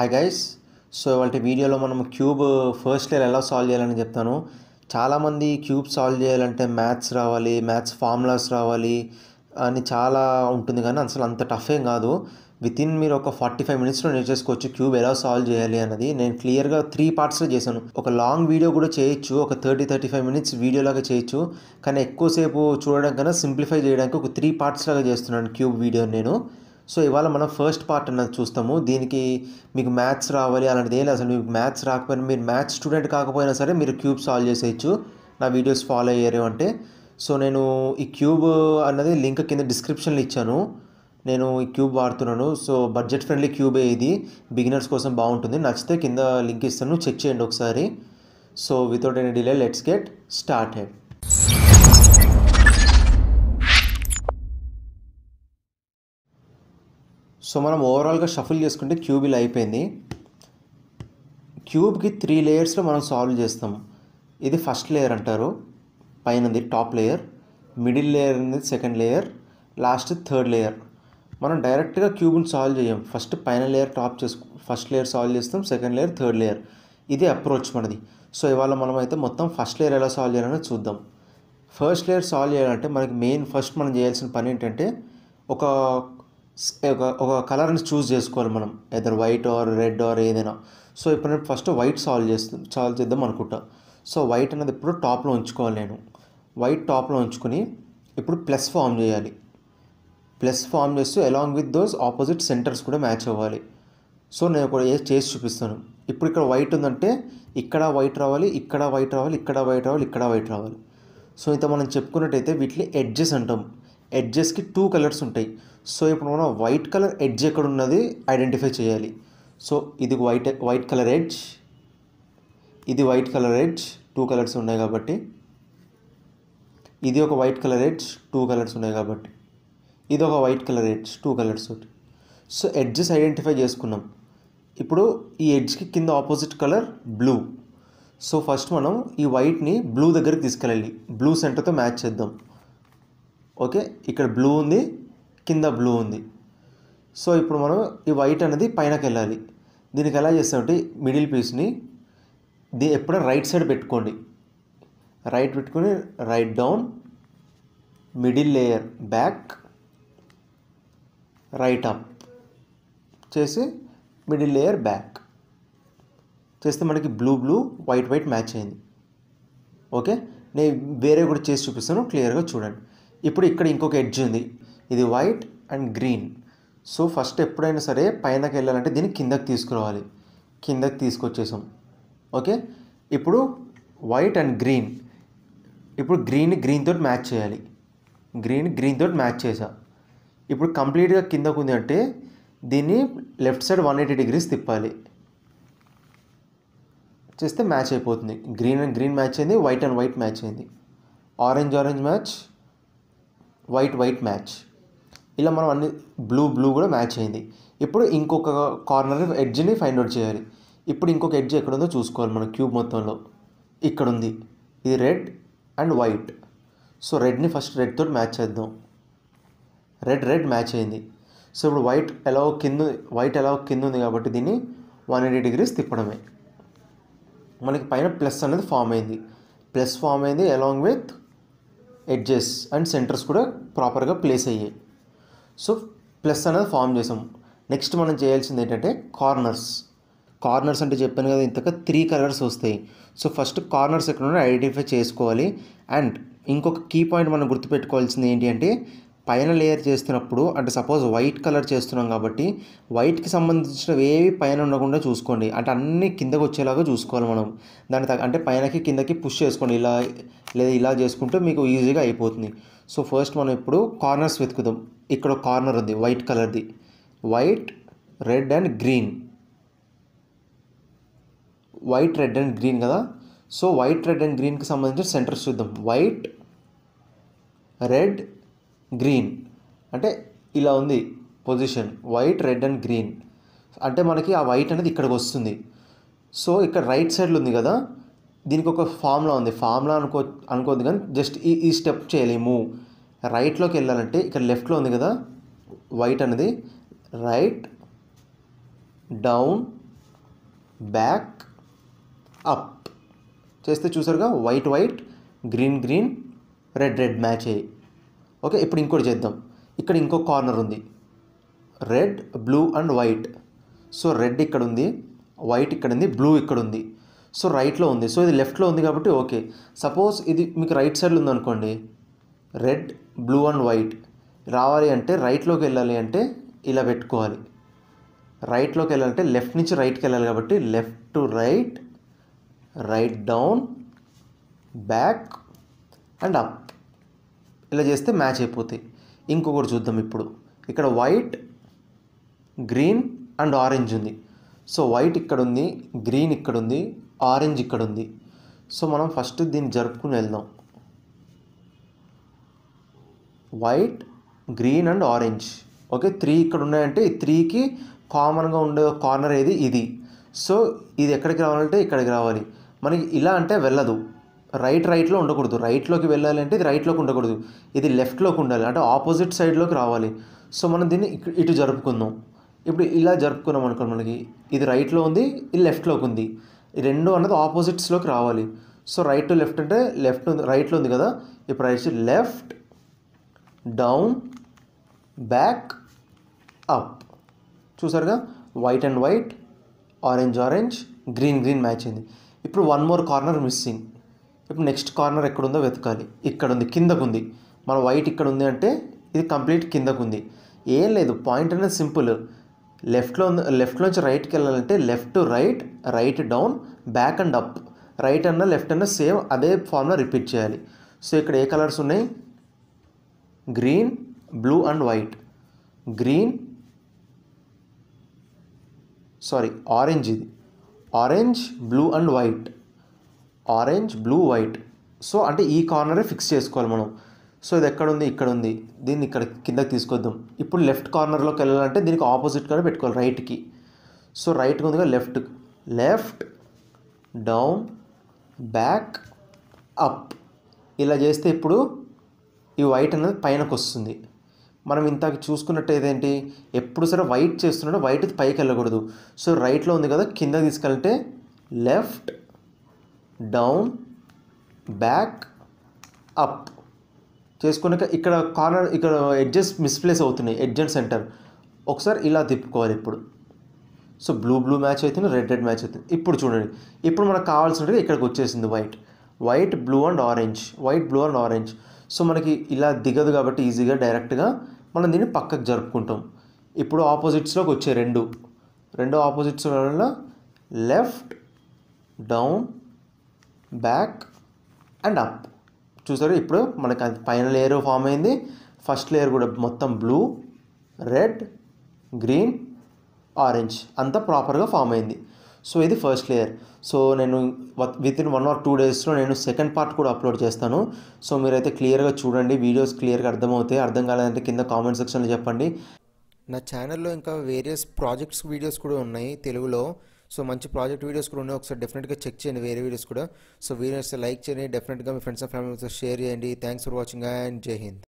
hi guys so ఇవాళ వీడియోలో మనం క్యూబ్ ఫస్ట్ ఇయర్ ఎలా సాల్వ్ చేయాలని చెప్తాను చాలామంది క్యూబ్ సాల్వ్ చేయాలంటే మ్యాథ్స్ రావాలి మ్యాథ్స్ ఫార్ములాస్ రావాలి అని చాలా ఉంటుంది కానీ అసలు అంత టఫ్ ఏం కాదు విత్ ఇన్ మీరు ఒక ఫార్టీ ఫైవ్ మినిట్స్లో నేర్చేసుకోవచ్చు క్యూబ్ ఎలా సాల్వ్ చేయాలి అన్నది నేను క్లియర్గా త్రీ పార్ట్స్లో చేశాను ఒక లాంగ్ వీడియో కూడా చేయొచ్చు ఒక థర్టీ థర్టీ ఫైవ్ మినిట్స్ వీడియోలాగా చేయొచ్చు కానీ ఎక్కువసేపు చూడడం కన్నా సింప్లిఫై చేయడానికి ఒక త్రీ పార్ట్స్ లాగా చేస్తున్నాను క్యూబ్ వీడియో నేను సో ఇవాళ మనం ఫస్ట్ పార్ట్ అన్నది చూస్తాము దీనికి మీకు మ్యాథ్స్ రావాలి అలాంటిది ఏం అసలు మీకు మ్యాథ్స్ రాకపోయినా మీరు మ్యాథ్స్ స్టూడెంట్ కాకపోయినా సరే మీరు క్యూబ్ సాల్వ్ చేసేయచ్చు నా వీడియోస్ ఫాలో అయ్యారు అంటే సో నేను ఈ క్యూబ్ అన్నది లింక్ కింద డిస్క్రిప్షన్లో ఇచ్చాను నేను ఈ క్యూబ్ వాడుతున్నాను సో బడ్జెట్ ఫ్రెండ్లీ క్యూబే ఇది బిగినర్స్ కోసం బాగుంటుంది నచ్చితే కింద లింక్ ఇస్తాను చెక్ చేయండి ఒకసారి so without any delay let's get started so మనం ఓవరాల్గా షఫుల్ చేసుకుంటే క్యూబ్ ఇలా అయిపోయింది క్యూబ్కి త్రీ లేయర్స్లో మనం సాల్వ్ చేస్తాం ఇది ఫస్ట్ లేయర్ అంటారు పైనది టాప్ లేయర్ మిడిల్ లేయర్ అనేది second layer last third layer మనం డైరెక్ట్గా క్యూబ్ని సాల్వ్ చేయం ఫస్ట్ పైన లేయర్ టాప్ చేసుకు ఫస్ట్ లేయర్ సాల్వ్ చేస్తాం సెకండ్ లేయర్ థర్డ్ లేయర్ ఇది అప్రోచ్ మనది సో ఇవాళ మనం అయితే మొత్తం ఫస్ట్ లేయర్ ఎలా సాల్వ్ చేయాలని చూద్దాం ఫస్ట్ లేయర్ సాల్వ్ చేయాలంటే మనకి మెయిన్ ఫస్ట్ మనం చేయాల్సిన పని ఏంటంటే ఒక ఒక ఒక కలర్ని చూస్ చేసుకోవాలి మనం either white or red or ఏదైనా సో ఇప్పుడు నేను ఫస్ట్ వైట్ సాల్వ్ చేస్తాను సాల్వ్ చేద్దాం అనుకుంటా సో వైట్ అనేది ఇప్పుడు టాప్లో ఉంచుకోవాలి నేను వైట్ టాప్లో ఉంచుకొని ఇప్పుడు ప్లస్ ఫామ్ చేయాలి ప్లస్ ఫామ్ చేస్తూ along with those opposite centres కూడా మ్యాచ్ అవ్వాలి సో నేను ఒక చేసి చూపిస్తాను ఇప్పుడు ఇక్కడ వైట్ ఉందంటే ఇక్కడ వైట్ రావాలి ఇక్కడ వైట్ రావాలి ఇక్కడ వైట్ రావాలి ఇక్కడ వైట్ రావాలి సో ఇంత మనం చెప్పుకున్నట్టయితే వీటిని ఎడ్జెస్ అంటాం ఎడ్జెస్కి టూ కలర్స్ ఉంటాయి సో ఇప్పుడు మనం వైట్ కలర్ ఎడ్జ్ ఎక్కడ ఉన్నది ఐడెంటిఫై చేయాలి సో ఇది వైట్ వైట్ కలర్ ఎడ్జ్ ఇది white colour edge two colours ఉన్నాయి కాబట్టి ఇది ఒక white colour edge two colours ఉన్నాయి కాబట్టి ఇది ఒక white colour edge two colours ఒకటి సో ఎడ్జెస్ ఐడెంటిఫై చేసుకున్నాం ఇప్పుడు ఈ ఎడ్జ్కి కింద opposite colour blue so first మనం ఈ వైట్ని బ్లూ దగ్గరికి తీసుకెళ్ళాలి బ్లూ సెంటర్తో మ్యాచ్ చేద్దాం ఓకే ఇక్కడ బ్లూ ఉంది కింద బ్లూ ఉంది సో ఇప్పుడు మనం ఈ వైట్ అనేది పైనకి వెళ్ళాలి దీనికి ఎలా చేస్తామంటే మిడిల్ పీస్ని దీ ఎప్పుడైనా రైట్ సైడ్ పెట్టుకోండి రైట్ పెట్టుకుని right down middle layer back right up చేసి మిడిల్ లేయర్ బ్యాక్ చేస్తే మనకి blue blue white white match అయింది ఓకే నేను వేరే కూడా చేసి చూపిస్తాను క్లియర్గా చూడండి ఇప్పుడు ఇక్కడ ఇంకొక ఎడ్జ్ ఉంది ఇది white and green so first ఎప్పుడైనా సరే పైనకి వెళ్ళాలంటే దీన్ని కిందకి తీసుకురావాలి కిందకి తీసుకొచ్చేసాం ఓకే ఇప్పుడు వైట్ అండ్ గ్రీన్ ఇప్పుడు గ్రీన్ గ్రీన్ తోటి మ్యాచ్ చేయాలి గ్రీన్ గ్రీన్ తోటి మ్యాచ్ చేసా ఇప్పుడు కంప్లీట్గా కిందకు ఉంది అంటే దీన్ని left side one eighty degrees తిప్పాలి చేస్తే మ్యాచ్ అయిపోతుంది గ్రీన్ అండ్ గ్రీన్ మ్యాచ్ అయింది వైట్ అండ్ వైట్ మ్యాచ్ అయింది orange orange match white white match ఇలా మనం అన్ని బ్లూ బ్లూ కూడా మ్యాచ్ అయింది ఇప్పుడు ఇంకొక కార్నర్ ఎడ్జ్ని ఫైండ్ అవుట్ చేయాలి ఇప్పుడు ఇంకొక ఎడ్జ్ ఎక్కడ ఉందో చూసుకోవాలి మన క్యూబ్ మొత్తంలో ఇక్కడ ఉంది ఇది రెడ్ అండ్ వైట్ సో రెడ్ని ఫస్ట్ రెడ్ తోటి మ్యాచ్ చేద్దాం రెడ్ రెడ్ మ్యాచ్ అయింది సో ఇప్పుడు వైట్ ఎలా కింద వైట్ ఎలా కింద ఉంది కాబట్టి దీన్ని వన్ ఎయిటీ డిగ్రీస్ తిప్పడమే మనకి పైన ప్లస్ అనేది ఫామ్ అయింది ప్లస్ ఫామ్ అయింది along with edges and centres కూడా ప్రాపర్గా ప్లేస్ అయ్యాయి సో ప్లస్ అనేది ఫామ్ చేసాం నెక్స్ట్ మనం చేయాల్సింది ఏంటంటే కార్నర్స్ కార్నర్స్ అంటే చెప్పాను కదా ఇంతక త్రీ కలర్స్ వస్తాయి సో ఫస్ట్ కార్నర్స్ ఎక్కడ ఉన్నాయో ఐడెంటిఫై చేసుకోవాలి అండ్ ఇంకొక కీ పాయింట్ మనం గుర్తుపెట్టుకోవాల్సింది ఏంటి అంటే పైన లేయర్ చేస్తున్నప్పుడు అంటే సపోజ్ వైట్ కలర్ చేస్తున్నాం కాబట్టి వైట్కి సంబంధించినవి ఏవి పైన ఉండకుండా చూసుకోండి అంటే అన్నీ కిందకు వచ్చేలాగా చూసుకోవాలి మనం దాని అంటే పైనకి కిందకి పుష్ చేసుకోండి ఇలా లేదా ఇలా చేసుకుంటే మీకు ఈజీగా అయిపోతుంది సో ఫస్ట్ మనం ఇప్పుడు కార్నర్స్ వెతుకుదాం ఇక్కడ కార్నర్ ఉంది వైట్ కలర్ది white red and green white red and green కదా సో వైట్ రెడ్ అండ్ గ్రీన్కి సంబంధించిన సెంటర్స్ చూద్దాం వైట్ రెడ్ గ్రీన్ అంటే ఇలా ఉంది position white red and green అంటే మనకి ఆ వైట్ అనేది ఇక్కడికి వస్తుంది సో ఇక్కడ రైట్ సైడ్లో ఉంది కదా దీనికి ఒక ఫామ్లా ఉంది ఫామ్లా అనుకో అనుకోద్ది కానీ జస్ట్ ఈ ఈ స్టెప్ చేయలేము రైట్లోకి వెళ్ళాలంటే ఇక్కడ లెఫ్ట్లో ఉంది కదా వైట్ అనేది రైట్ డౌన్ బ్యాక్ అప్ చేస్తే చూసారుగా white white green green red red match అయ్యి ఓకే ఇప్పుడు ఇంకోటి చేద్దాం ఇక్కడ ఇంకో కార్నర్ ఉంది red blue and white so red ఇక్కడ ఉంది వైట్ ఇక్కడ ఉంది బ్లూ ఇక్కడ ఉంది సో రైట్లో ఉంది సో ఇది లెఫ్ట్లో ఉంది కాబట్టి ఓకే సపోజ్ ఇది మీకు రైట్ సైడ్లో ఉందనుకోండి రెడ్ బ్లూ అండ్ వైట్ రావాలి అంటే రైట్లోకి వెళ్ళాలి అంటే ఇలా పెట్టుకోవాలి రైట్లోకి వెళ్ళాలంటే లెఫ్ట్ నుంచి రైట్కి వెళ్ళాలి కాబట్టి left to right right down back and up ఇలా చేస్తే మ్యాచ్ అయిపోతాయి ఇంకొకటి చూద్దాం ఇప్పుడు ఇక్కడ వైట్ గ్రీన్ అండ్ ఆరెంజ్ ఉంది సో వైట్ ఇక్కడ ఉంది గ్రీన్ ఇక్కడ ఉంది ఆరెంజ్ ఇక్కడ ఉంది సో మనం ఫస్ట్ దీన్ని జరుపుకుని వెళ్దాం white green and orange okay three ఇక్కడ ఉన్నాయంటే ఈ త్రీకి కామన్గా ఉండే కార్నర్ ఏది ఇది సో ఇది ఎక్కడికి రావాలంటే ఇక్కడికి రావాలి మనకి ఇలా అంటే వెళ్ళదు రైట్ రైట్లో ఉండకూడదు రైట్లోకి వెళ్ళాలి అంటే ఇది రైట్లోకి ఉండకూడదు ఇది లెఫ్ట్లోకి ఉండాలి అంటే ఆపోజిట్ సైడ్లోకి రావాలి సో మనం దీన్ని ఇటు జరుపుకుందాం ఇప్పుడు ఇలా జరుపుకున్నాం అనుకోండి మనకి ఇది రైట్లో ఉంది ఇది లెఫ్ట్లోకి ఉంది రెండు అన్నది ఆపోజిట్స్లోకి రావాలి సో రైట్ టు లెఫ్ట్ అంటే లెఫ్ట్ ఉంది రైట్లో ఉంది కదా ఇప్పుడు right left down back up చూసారుగా white and white orange orange green green match అయింది ఇప్పుడు వన్ మోర్ కార్నర్ మిస్సింగ్ ఇప్పుడు నెక్స్ట్ కార్నర్ ఎక్కడుందో వెతకాలి ఇక్కడ ఉంది కిందకుంది మన వైట్ ఇక్కడ ఉంది అంటే ఇది కంప్లీట్ కిందకుంది ఏం లేదు పాయింట్ అనేది సింపుల్ లెఫ్ట్లో లెఫ్ట్లోంచి రైట్కి వెళ్ళాలంటే left to right right down back and up right అన్న లెఫ్ట్ అన్న సేమ్ అదే ఫార్ములా రిపీట్ చేయాలి సో ఇక్కడ ఏ కలర్స్ ఉన్నాయి green blue and white green sorry orange ఇది orange blue and white orange blue white so అంటే ఈ కార్నరే ఫిక్స్ చేసుకోవాలి మనం సో ఇది ఎక్కడ ఉంది ఇక్కడ ఉంది దీన్ని ఇక్కడ కిందకి తీసుకొద్దాం ఇప్పుడు లెఫ్ట్ కార్నర్లోకి వెళ్ళాలంటే దీనికి ఆపోజిట్గానే పెట్టుకోవాలి రైట్కి సో రైట్ ముందుగా left left down back up ఇలా చేస్తే ఇప్పుడు ఈ వైట్ అనేది పైనకు వస్తుంది మనం ఇంత చూసుకున్నట్టు ఏదేంటి ఎప్పుడు సరే వైట్ చేస్తున్నాడో వైట్ పైకి వెళ్ళకూడదు సో రైట్లో ఉంది కదా కింద తీసుకెళ్తే లెఫ్ట్ డౌన్ బ్యాక్ అప్ చేసుకున్నాక ఇక్కడ కార్నర్ ఇక్కడ ఎడ్జెస్ మిస్ప్లేస్ అవుతున్నాయి ఎడ్జ్ అండ్ సెంటర్ ఒకసారి ఇలా తిప్పుకోవాలి ఇప్పుడు సో బ్లూ బ్లూ మ్యాచ్ అవుతుంది రెడ్ రెడ్ మ్యాచ్ అవుతుంది ఇప్పుడు చూడండి ఇప్పుడు మనకు కావాల్సినట్టుగా ఇక్కడికి వచ్చేసింది white white blue and orange white blue and orange so మనకి ఇలా దిగదు కాబట్టి ఈజీగా డైరెక్ట్గా మనం దీన్ని పక్కకు జరుపుకుంటాం ఇప్పుడు ఆపోజిట్స్లోకి వచ్చే రెండు రెండు ఆపోజిట్స్ వల్ల left down back and up చూసారు ఇప్పుడు మనకు అది పైన లేయర్ ఫామ్ అయింది ఫస్ట్ లేయర్ కూడా మొత్తం బ్లూ రెడ్ గ్రీన్ ఆరెంజ్ అంతా ప్రాపర్గా ఫామ్ అయింది సో ఇది ఫస్ట్ లేయర్ సో నేను within one or two డేస్లో నేను సెకండ్ పార్ట్ కూడా అప్లోడ్ చేస్తాను సో మీరైతే క్లియర్గా చూడండి వీడియోస్ క్లియర్గా అర్థమవుతాయి అర్థం కాలేదంటే కింద కామెంట్ సెక్షన్లో చెప్పండి నా ఛానల్లో ఇంకా వేరియస్ ప్రాజెక్ట్స్ వీడియోస్ కూడా ఉన్నాయి తెలుగులో సో మంచి ప్రాజెక్ట్ వీడియోస్ కూడా ఉన్నాయి ఒకసారి డెఫినెట్గా చెక్ చేయండి వేరే వీడియోస్ కూడా సో వీడియోస్ లైక్ చేయండి డెఫినెట్గా మీ ఫ్రెండ్స్ అండ్ ఫ్యామిలీతో షేర్ చేయండి థ్యాంక్స్ ఫర్ వాచింగ్ అండ్ జై హింద్